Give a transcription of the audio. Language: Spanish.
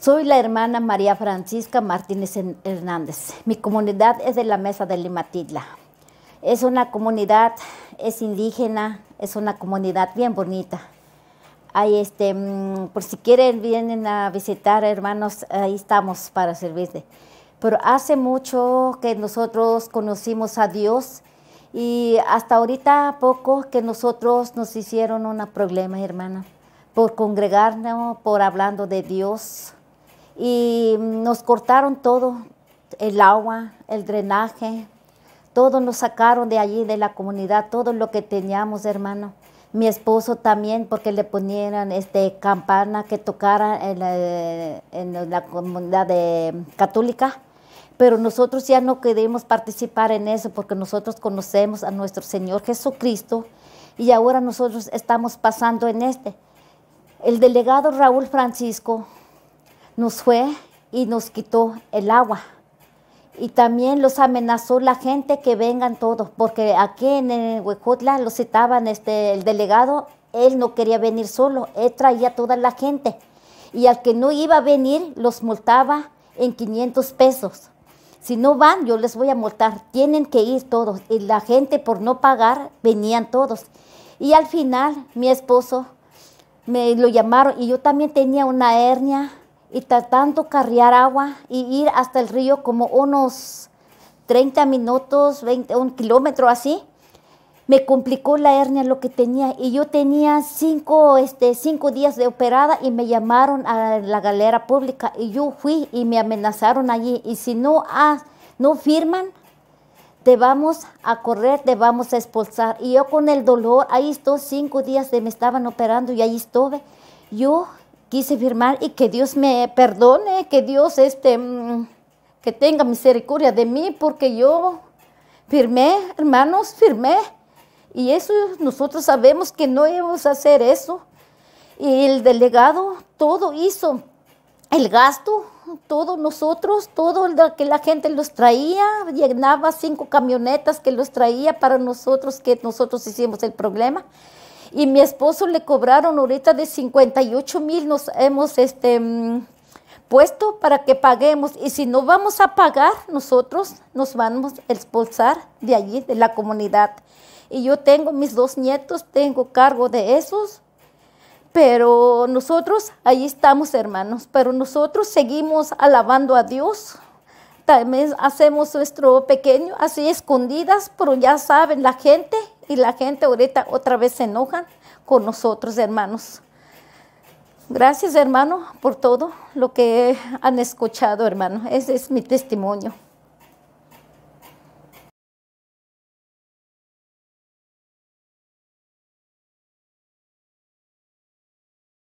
Soy la hermana María Francisca Martínez Hernández. Mi comunidad es de la Mesa de Limatilla. Es una comunidad, es indígena, es una comunidad bien bonita. Ahí este, mm, por si quieren vienen a visitar, hermanos, ahí estamos para servirles. Pero hace mucho que nosotros conocimos a Dios y hasta ahorita poco que nosotros nos hicieron un problema, hermana, por congregarnos, por hablando de Dios y nos cortaron todo, el agua, el drenaje, todo nos sacaron de allí, de la comunidad, todo lo que teníamos, hermano. Mi esposo también, porque le ponían este, campana que tocara en la, en la comunidad católica. Pero nosotros ya no queremos participar en eso porque nosotros conocemos a nuestro Señor Jesucristo y ahora nosotros estamos pasando en este. El delegado Raúl Francisco nos fue y nos quitó el agua. Y también los amenazó la gente que vengan todos, porque aquí en el lo citaban este, el delegado, él no quería venir solo, él traía toda la gente. Y al que no iba a venir, los multaba en 500 pesos. Si no van, yo les voy a multar. Tienen que ir todos. Y la gente por no pagar, venían todos. Y al final, mi esposo me lo llamaron y yo también tenía una hernia y tratando carrear agua y ir hasta el río como unos 30 minutos, 20, un kilómetro así. Me complicó la hernia lo que tenía y yo tenía cinco, este, cinco días de operada y me llamaron a la galera pública y yo fui y me amenazaron allí y si no, ah, no firman, te vamos a correr, te vamos a expulsar. Y yo con el dolor, ahí estos cinco días de me estaban operando y ahí estuve. Yo quise firmar y que Dios me perdone, que Dios este, mm, que tenga misericordia de mí, porque yo firmé, hermanos, firmé. Y eso nosotros sabemos que no íbamos a hacer eso. Y el delegado todo hizo, el gasto, todo nosotros, todo lo que la gente los traía, llenaba cinco camionetas que los traía para nosotros, que nosotros hicimos el problema y mi esposo le cobraron ahorita de 58 mil, nos hemos este, puesto para que paguemos y si no vamos a pagar, nosotros nos vamos a expulsar de allí, de la comunidad. Y yo tengo mis dos nietos, tengo cargo de esos, pero nosotros ahí estamos, hermanos, pero nosotros seguimos alabando a Dios. También hacemos nuestro pequeño, así escondidas, pero ya saben la gente y la gente ahorita otra vez se enoja con nosotros, hermanos. Gracias, hermano, por todo lo que han escuchado, hermano. Ese es mi testimonio.